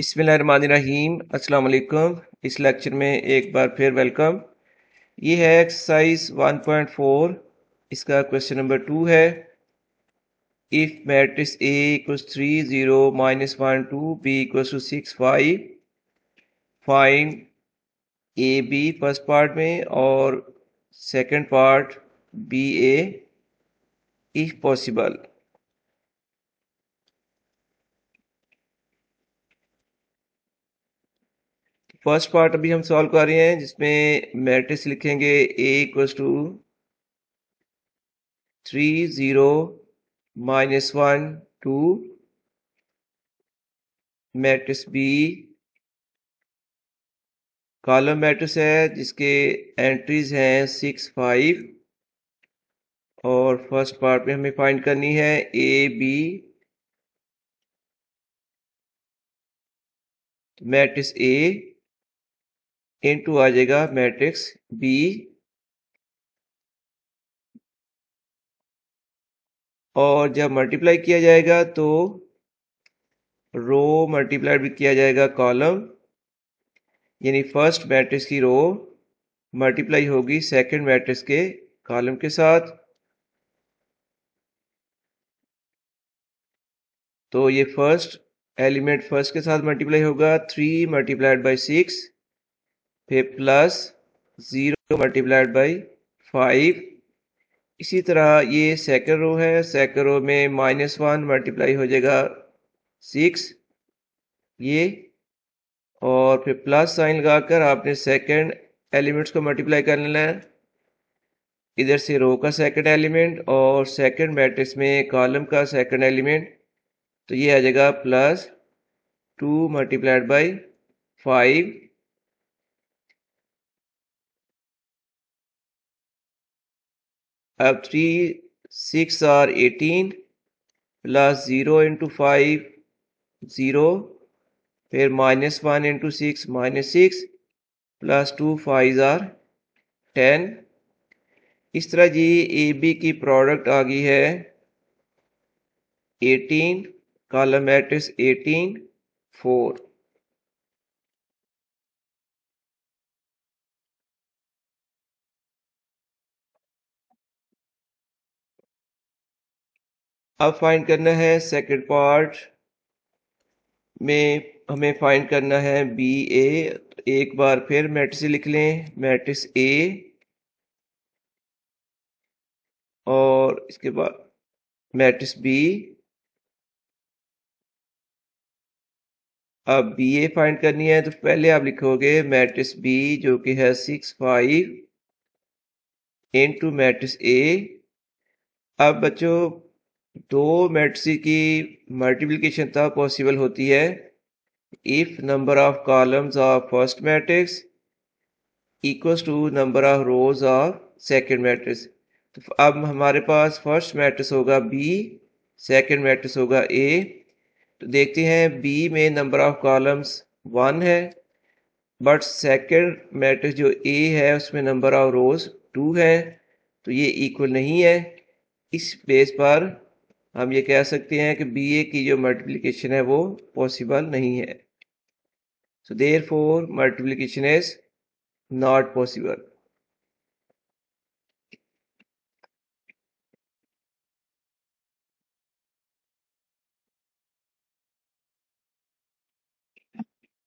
अस्सलाम वालेकुम इस लेक्चर में एक बार फिर वेलकम ये है एक्सरसाइज 1.4 इसका क्वेश्चन नंबर टू है if matrix A equals three zero minus one two B equals two six five find A B first part में और second part B A if possible first part अभी हम solve कर रहे हैं जिसमें matrix लिखेंगे A equals to three zero minus one two matrix B column matrix है जिसके एंट्रीज हैं सिक्स फाइव और फर्स्ट पार्ट में हमें फाइंड करनी है A B matrix A into आ जाएगा मैट्रिक्स बी और जब मल्टीप्लाई किया जाएगा तो रो मल्टीप्लाई भी किया जाएगा कॉलम यानी फर्स्ट मैट्रिक्स की रो मल्टीप्लाई होगी सेकंड मैट्रिक्स के कॉलम के साथ तो ये फर्स्ट एलिमेंट फर्स्ट के साथ मल्टीप्लाई होगा थ्री मल्टीप्लाइड बाई सिक्स फिर plus zero multiplied by five इसी तरह ये सेकेंड रो है सेकेंड रो में माइनस वन मल्टीप्लाई हो जाएगा सिक्स ये और फिर प्लस साइन लगाकर आपने सेकेंड एलिमेंट्स को मल्टीप्लाई कर लेना है इधर से रो का सेकेंड एलिमेंट और सेकेंड मैट्रिक्स में कॉलम का सेकेंड एलिमेंट तो ये आ जाएगा plus two multiplied by five अब three six are eighteen plus zero into five zero फिर minus one into six minus six plus two five are ten इस तरह जी ए बी की प्रोडक्ट आ गई है एटीन कॉलम एटिस एटीन फोर अब फाइंड करना है सेकंड पार्ट में हमें फाइंड करना है बी ए एक बार फिर मैट्रिक्स लिख लें मैट्रिक्स ए और इसके बाद मैट्रिक्स बी अब बी ए फाइंड करनी है तो पहले आप लिखोगे मैट्रिक्स बी जो कि है six five into matrix A अब बच्चों दो मैट्रिक्स की मल्टीप्लिकेशन तब पॉसिबल होती है if number of columns of first matrix equals to number of rows of second matrix तो अब हमारे पास फर्स्ट मैट्रिक्स होगा बी सेकंड मैट्रिक्स होगा ए तो देखते हैं बी में नंबर ऑफ कॉलम्स वन है बट सेकंड मैट्रिक्स जो ए है उसमें नंबर ऑफ रोज टू है तो ये इक्वल नहीं है इस बेस पर हम ये कह सकते हैं कि बी ए की जो मल्टीप्लीकेशन है वो पॉसिबल नहीं है so therefore multiplication is not possible